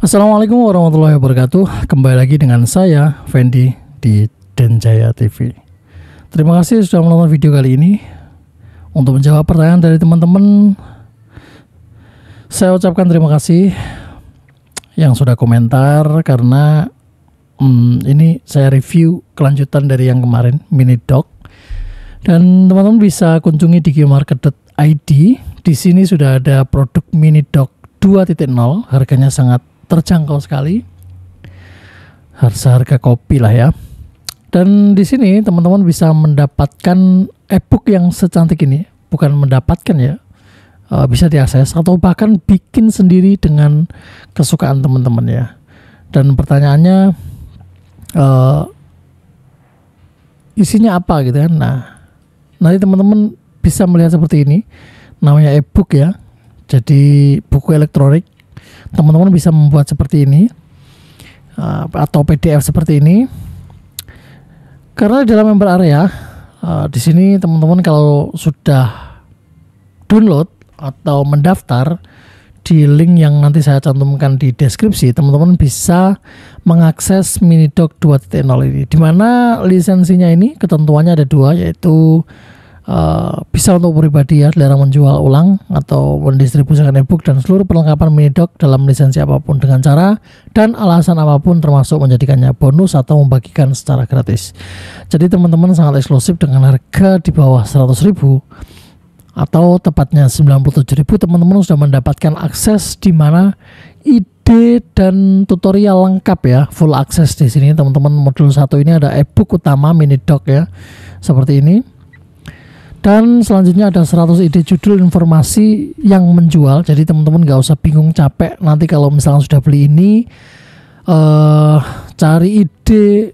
Assalamualaikum warahmatullahi wabarakatuh. Kembali lagi dengan saya Fendi di Denjaya TV. Terima kasih sudah menonton video kali ini. Untuk menjawab pertanyaan dari teman-teman, saya ucapkan terima kasih yang sudah komentar karena hmm, ini saya review kelanjutan dari yang kemarin mini doc. Dan teman-teman bisa kunjungi di id. Di sini sudah ada produk mini doc 2.0, harganya sangat terjangkau sekali. Harga harga kopi lah ya. Dan di sini teman-teman bisa mendapatkan e-book yang secantik ini, bukan mendapatkan ya, e, bisa diakses atau bahkan bikin sendiri dengan kesukaan teman-teman ya. Dan pertanyaannya uh, isinya apa gitu kan? Nah, nanti teman-teman bisa melihat seperti ini, namanya e-book ya. Jadi buku elektronik teman-teman bisa membuat seperti ini uh, atau PDF seperti ini karena dalam member area uh, di sini teman-teman kalau sudah download atau mendaftar di link yang nanti saya cantumkan di deskripsi, teman-teman bisa mengakses Minidoc 2.0 ini. dimana lisensinya ini ketentuannya ada dua, yaitu Eh, bisa untuk pribadi ya, selera menjual ulang atau mendistribusikan e-book dan seluruh perlengkapan mini doc dalam lisensi apapun dengan cara dan alasan apapun termasuk menjadikannya bonus atau membagikan secara gratis. Jadi teman-teman sangat eksklusif dengan harga di bawah ribu atau tepatnya ribu teman-teman sudah mendapatkan akses di mana ide dan tutorial lengkap ya full akses di sini teman-teman modul satu ini ada e-book utama doc ya seperti ini dan selanjutnya ada 100 ide judul informasi yang menjual. Jadi teman-teman nggak usah bingung capek nanti kalau misalnya sudah beli ini uh, cari ide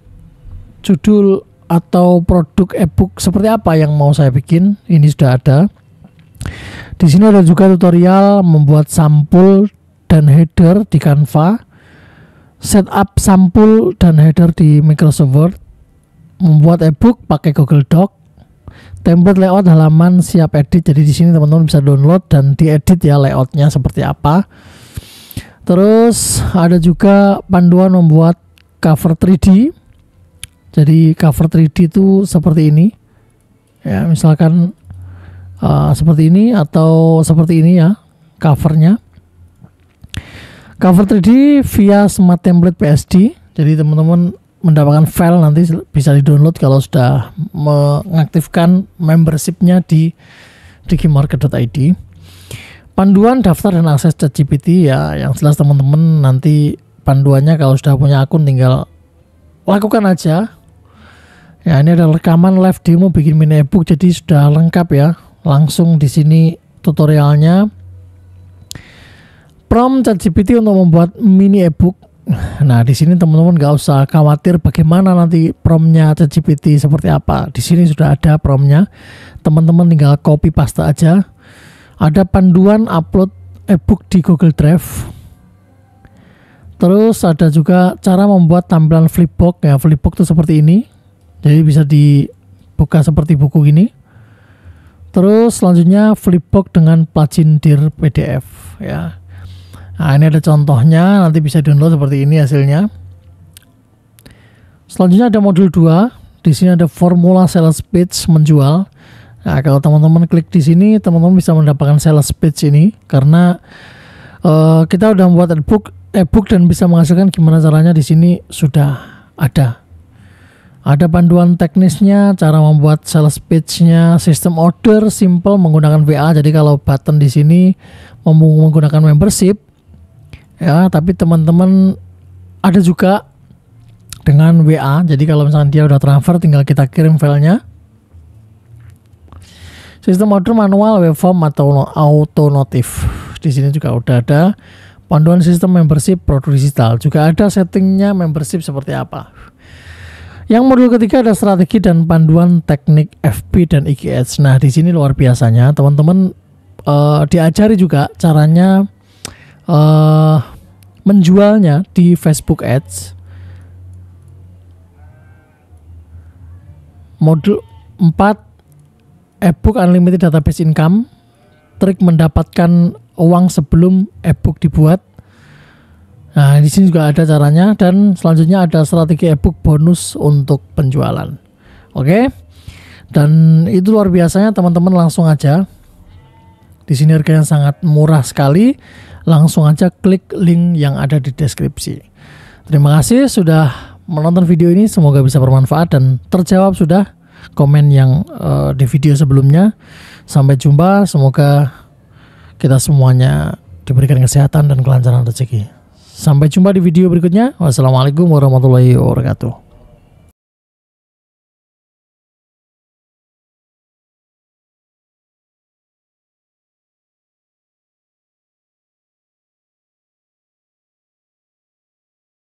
judul atau produk ebook seperti apa yang mau saya bikin. Ini sudah ada. Di sini ada juga tutorial membuat sampul dan header di Canva, setup sampul dan header di Microsoft Word, membuat ebook pakai Google Doc, template layout halaman siap edit. Jadi di sini teman-teman bisa download dan diedit ya layoutnya seperti apa. Terus ada juga panduan membuat cover 3D. Jadi cover 3D itu seperti ini. Ya, misalkan uh, seperti ini atau seperti ini ya covernya. Cover 3D via Smart Template PSD. Jadi teman-teman mendapatkan file nanti bisa di-download kalau sudah mengaktifkan membershipnya di digimarket.id. Panduan daftar dan akses ChatGPT ya, yang jelas teman-teman nanti panduannya kalau sudah punya akun tinggal lakukan aja. Ya, ini ada rekaman live demo bikin mini ebook jadi sudah lengkap ya. Langsung di sini tutorialnya. Prompt ChatGPT untuk membuat mini ebook Nah, di sini teman-teman nggak usah khawatir bagaimana nanti promnya ChatGPT seperti apa. Di sini sudah ada promnya. Teman-teman tinggal copy paste aja. Ada panduan upload ebook di Google Drive. Terus ada juga cara membuat tampilan flipbook ya. Flipbook itu seperti ini. Jadi bisa dibuka seperti buku gini. Terus selanjutnya flipbook dengan plugin dir PDF ya. Nah, ini ada contohnya, nanti bisa download seperti ini hasilnya. Selanjutnya ada modul 2. Di sini ada formula sales pitch menjual. Nah, kalau teman-teman klik di sini, teman-teman bisa mendapatkan sales pitch ini karena uh, kita sudah membuat e-book, dan bisa menghasilkan gimana caranya di sini sudah ada. Ada panduan teknisnya, cara membuat sales pitch-nya, sistem order simple menggunakan WA. Jadi kalau button di sini menggunakan membership, ya tapi teman-teman ada juga dengan WA jadi kalau misalnya dia udah transfer tinggal kita kirim filenya sistem order manual waveform atau auto notif di sini juga udah ada panduan sistem membership produk digital juga ada settingnya membership seperti apa yang modul ketiga ada strategi dan panduan teknik FP dan IGS. Nah, di sini luar biasanya teman-teman uh, diajari juga caranya uh, menjualnya di Facebook Ads modul 4 ebook unlimited database income trik mendapatkan uang sebelum ebook dibuat Nah, di sini juga ada caranya dan selanjutnya ada strategi ebook bonus untuk penjualan. Oke. Dan itu luar biasanya teman-teman langsung aja. Di sini harganya sangat murah sekali langsung aja klik link yang ada di deskripsi. Terima kasih sudah menonton video ini, semoga bisa bermanfaat dan terjawab sudah komen yang uh, di video sebelumnya. Sampai jumpa, semoga kita semuanya diberikan kesehatan dan kelancaran rezeki. Sampai jumpa di video berikutnya. Wassalamualaikum warahmatullahi wabarakatuh.